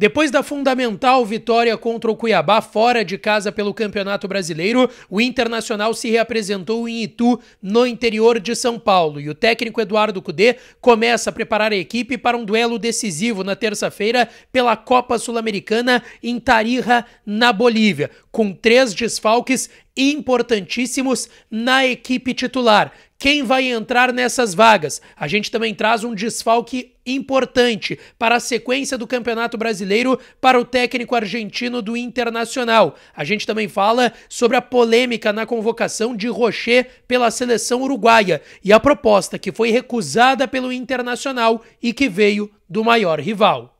Depois da fundamental vitória contra o Cuiabá fora de casa pelo Campeonato Brasileiro, o Internacional se reapresentou em Itu, no interior de São Paulo, e o técnico Eduardo Cudê começa a preparar a equipe para um duelo decisivo na terça-feira pela Copa Sul-Americana em Tarija, na Bolívia, com três desfalques importantíssimos na equipe titular, quem vai entrar nessas vagas? A gente também traz um desfalque importante para a sequência do Campeonato Brasileiro para o técnico argentino do Internacional. A gente também fala sobre a polêmica na convocação de Rocher pela seleção uruguaia e a proposta que foi recusada pelo Internacional e que veio do maior rival.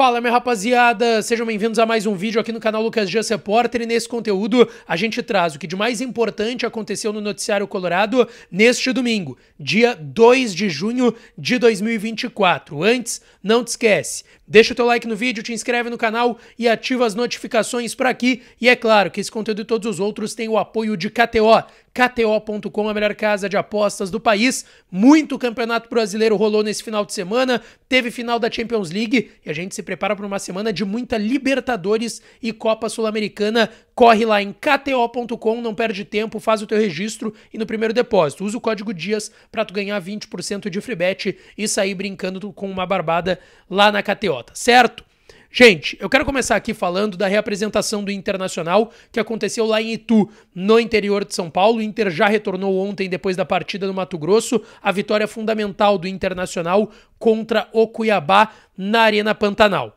Fala, minha rapaziada! Sejam bem-vindos a mais um vídeo aqui no canal Lucas Dias Repórter e nesse conteúdo a gente traz o que de mais importante aconteceu no noticiário colorado neste domingo, dia 2 de junho de 2024. Antes, não te esquece, deixa o teu like no vídeo, te inscreve no canal e ativa as notificações por aqui. E é claro que esse conteúdo e todos os outros têm o apoio de KTO. KTO.com, é a melhor casa de apostas do país. Muito campeonato brasileiro rolou nesse final de semana. Teve final da Champions League e a gente se prepara para uma semana de muita Libertadores e Copa Sul-Americana Corre lá em kto.com, não perde tempo, faz o teu registro e no primeiro depósito. Usa o código DIAS para tu ganhar 20% de freebet e sair brincando com uma barbada lá na KTO, tá certo? Gente, eu quero começar aqui falando da reapresentação do Internacional que aconteceu lá em Itu, no interior de São Paulo. O Inter já retornou ontem, depois da partida no Mato Grosso, a vitória fundamental do Internacional contra o Cuiabá na Arena Pantanal.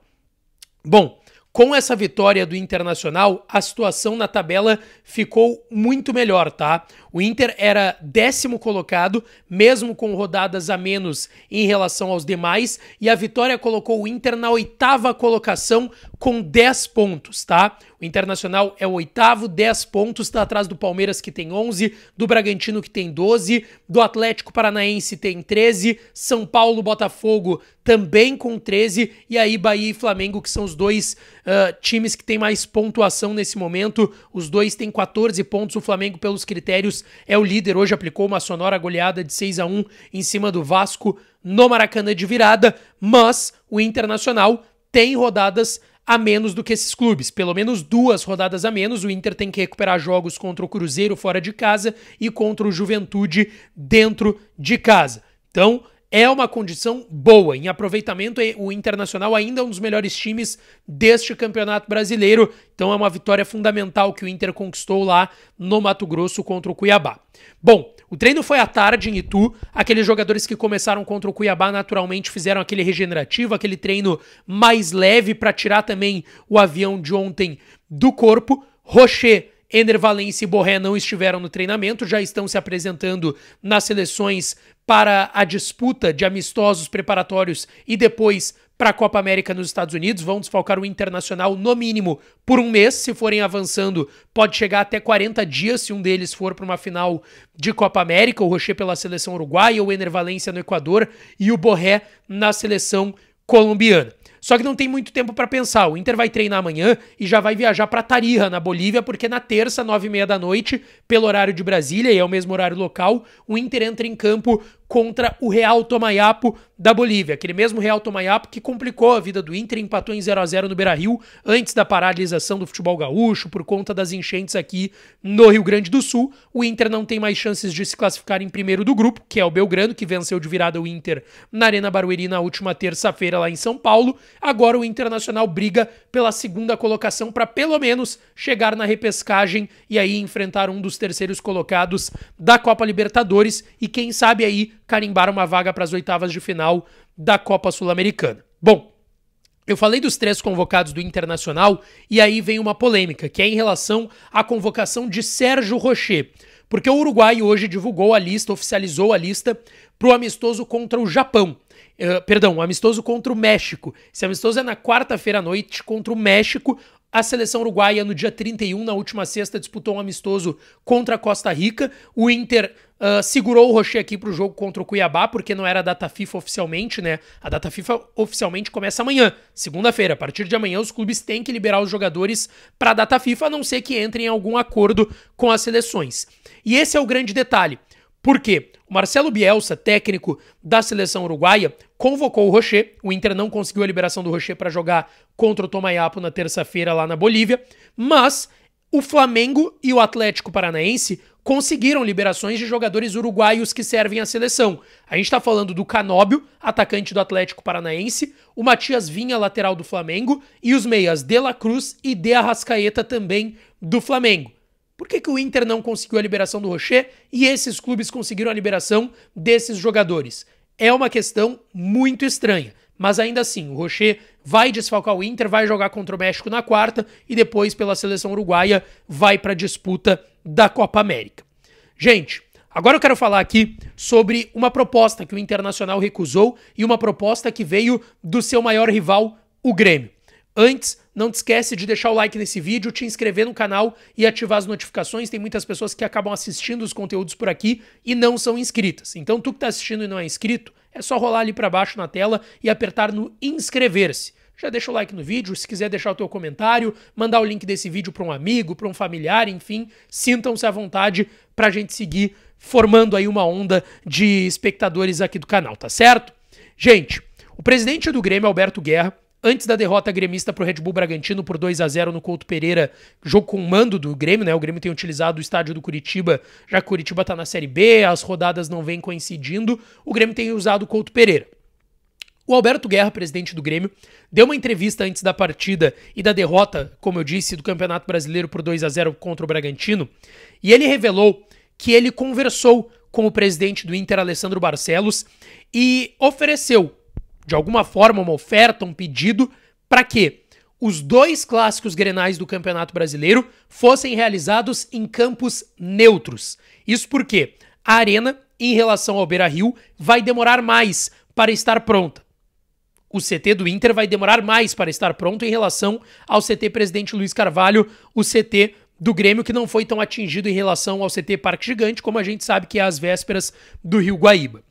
Bom, com essa vitória do Internacional, a situação na tabela ficou muito melhor, tá? O Inter era décimo colocado, mesmo com rodadas a menos em relação aos demais, e a vitória colocou o Inter na oitava colocação com 10 pontos, tá? O Internacional é o oitavo, 10 pontos, está atrás do Palmeiras que tem 11, do Bragantino que tem 12, do Atlético Paranaense tem 13, São Paulo, Botafogo também com 13, e aí Bahia e Flamengo que são os dois uh, times que têm mais pontuação nesse momento, os dois têm 14 pontos, o Flamengo pelos critérios é o líder, hoje aplicou uma sonora goleada de 6 a 1 em cima do Vasco no Maracanã de virada, mas o Internacional tem rodadas a menos do que esses clubes. Pelo menos duas rodadas a menos. O Inter tem que recuperar jogos contra o Cruzeiro fora de casa e contra o Juventude dentro de casa. Então, é uma condição boa. Em aproveitamento, o Internacional ainda é um dos melhores times deste Campeonato Brasileiro. Então, é uma vitória fundamental que o Inter conquistou lá no Mato Grosso contra o Cuiabá. Bom, o treino foi à tarde em Itu. Aqueles jogadores que começaram contra o Cuiabá naturalmente fizeram aquele regenerativo, aquele treino mais leve para tirar também o avião de ontem do corpo. Rocher Ender Valencia e Borré não estiveram no treinamento, já estão se apresentando nas seleções para a disputa de amistosos preparatórios e depois para a Copa América nos Estados Unidos. Vão desfalcar o Internacional no mínimo por um mês. Se forem avançando, pode chegar até 40 dias se um deles for para uma final de Copa América. O Rocher pela seleção uruguaia, o Ener Valencia no Equador e o Borré na seleção colombiana. Só que não tem muito tempo para pensar. O Inter vai treinar amanhã e já vai viajar para Tarija, na Bolívia, porque na terça, nove e meia da noite, pelo horário de Brasília e é o mesmo horário local, o Inter entra em campo contra o Real Tomayapo da Bolívia. Aquele mesmo Real Tomayapo que complicou a vida do Inter, empatou em 0 a 0 no Beira-Rio antes da paralisação do futebol gaúcho por conta das enchentes aqui no Rio Grande do Sul. O Inter não tem mais chances de se classificar em primeiro do grupo, que é o Belgrano, que venceu de virada o Inter na Arena Barueri na última terça-feira lá em São Paulo. Agora o Internacional briga pela segunda colocação para pelo menos chegar na repescagem e aí enfrentar um dos terceiros colocados da Copa Libertadores e quem sabe aí carimbar uma vaga para as oitavas de final da Copa Sul-Americana. Bom, eu falei dos três convocados do Internacional e aí vem uma polêmica, que é em relação à convocação de Sérgio Rocher. Porque o Uruguai hoje divulgou a lista, oficializou a lista para o amistoso contra o Japão. Uh, perdão, amistoso contra o México. Esse amistoso é na quarta-feira à noite contra o México, a seleção uruguaia, no dia 31, na última sexta, disputou um amistoso contra a Costa Rica. O Inter uh, segurou o Rocher aqui para o jogo contra o Cuiabá, porque não era a data FIFA oficialmente, né? A data FIFA oficialmente começa amanhã, segunda-feira. A partir de amanhã, os clubes têm que liberar os jogadores para a data FIFA, a não ser que entrem em algum acordo com as seleções. E esse é o grande detalhe. Por quê? O Marcelo Bielsa, técnico da seleção uruguaia, convocou o Rocher. O Inter não conseguiu a liberação do Rocher para jogar contra o Tomayapo na terça-feira lá na Bolívia, mas o Flamengo e o Atlético Paranaense conseguiram liberações de jogadores uruguaios que servem à seleção. A gente está falando do Canóbio, atacante do Atlético Paranaense, o Matias Vinha, lateral do Flamengo, e os meias De La Cruz e De Arrascaeta também do Flamengo. Por que, que o Inter não conseguiu a liberação do Rocher e esses clubes conseguiram a liberação desses jogadores? É uma questão muito estranha. Mas ainda assim, o Rocher vai desfalcar o Inter, vai jogar contra o México na quarta e depois, pela seleção uruguaia, vai para a disputa da Copa América. Gente, agora eu quero falar aqui sobre uma proposta que o Internacional recusou e uma proposta que veio do seu maior rival, o Grêmio. Antes, não te esquece de deixar o like nesse vídeo, te inscrever no canal e ativar as notificações. Tem muitas pessoas que acabam assistindo os conteúdos por aqui e não são inscritas. Então, tu que está assistindo e não é inscrito, é só rolar ali para baixo na tela e apertar no inscrever-se. Já deixa o like no vídeo, se quiser deixar o teu comentário, mandar o link desse vídeo para um amigo, para um familiar, enfim, sintam-se à vontade para a gente seguir formando aí uma onda de espectadores aqui do canal, tá certo? Gente, o presidente do Grêmio, Alberto Guerra, antes da derrota gremista para o Red Bull Bragantino por 2 a 0 no Couto Pereira, jogo com mando do Grêmio, né? O Grêmio tem utilizado o estádio do Curitiba, já que Curitiba está na Série B, as rodadas não vêm coincidindo, o Grêmio tem usado o Couto Pereira. O Alberto Guerra, presidente do Grêmio, deu uma entrevista antes da partida e da derrota, como eu disse, do Campeonato Brasileiro por 2 a 0 contra o Bragantino, e ele revelou que ele conversou com o presidente do Inter, Alessandro Barcelos, e ofereceu de alguma forma, uma oferta, um pedido, para que os dois clássicos grenais do Campeonato Brasileiro fossem realizados em campos neutros. Isso porque a arena, em relação ao Beira Rio, vai demorar mais para estar pronta. O CT do Inter vai demorar mais para estar pronto em relação ao CT presidente Luiz Carvalho, o CT do Grêmio, que não foi tão atingido em relação ao CT Parque Gigante, como a gente sabe que é às vésperas do Rio Guaíba.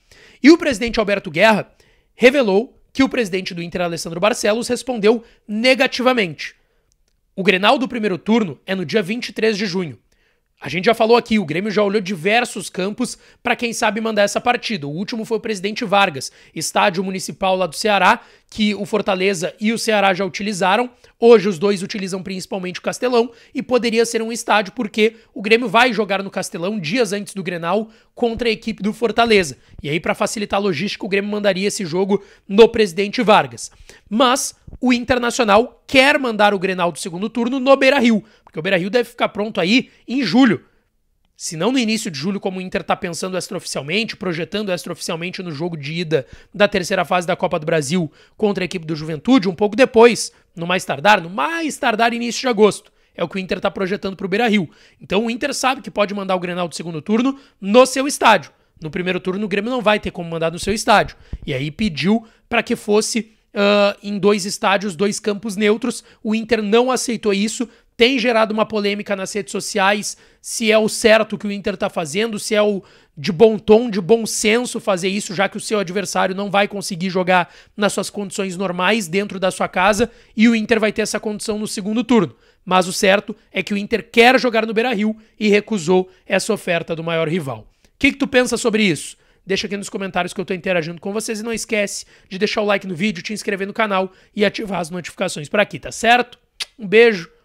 E o presidente Alberto Guerra revelou que o presidente do Inter, Alessandro Barcelos, respondeu negativamente. O Grenal do primeiro turno é no dia 23 de junho. A gente já falou aqui, o Grêmio já olhou diversos campos para quem sabe mandar essa partida. O último foi o presidente Vargas, estádio municipal lá do Ceará, que o Fortaleza e o Ceará já utilizaram. Hoje os dois utilizam principalmente o Castelão e poderia ser um estádio porque o Grêmio vai jogar no Castelão dias antes do Grenal contra a equipe do Fortaleza. E aí para facilitar a logística, o Grêmio mandaria esse jogo no Presidente Vargas. Mas o Internacional quer mandar o Grenal do segundo turno no Beira-Rio, porque o Beira-Rio deve ficar pronto aí em julho se não no início de julho, como o Inter está pensando extraoficialmente, projetando extraoficialmente no jogo de ida da terceira fase da Copa do Brasil contra a equipe do Juventude, um pouco depois, no mais tardar, no mais tardar início de agosto. É o que o Inter está projetando para o Beira Rio. Então o Inter sabe que pode mandar o Grenal do segundo turno no seu estádio. No primeiro turno, o Grêmio não vai ter como mandar no seu estádio. E aí pediu para que fosse Uh, em dois estádios, dois campos neutros. O Inter não aceitou isso, tem gerado uma polêmica nas redes sociais se é o certo que o Inter está fazendo, se é o de bom tom, de bom senso fazer isso, já que o seu adversário não vai conseguir jogar nas suas condições normais dentro da sua casa e o Inter vai ter essa condição no segundo turno. Mas o certo é que o Inter quer jogar no Beira-Rio e recusou essa oferta do maior rival. O que, que tu pensa sobre isso? deixa aqui nos comentários que eu estou interagindo com vocês e não esquece de deixar o like no vídeo, te inscrever no canal e ativar as notificações por aqui, tá certo? Um beijo,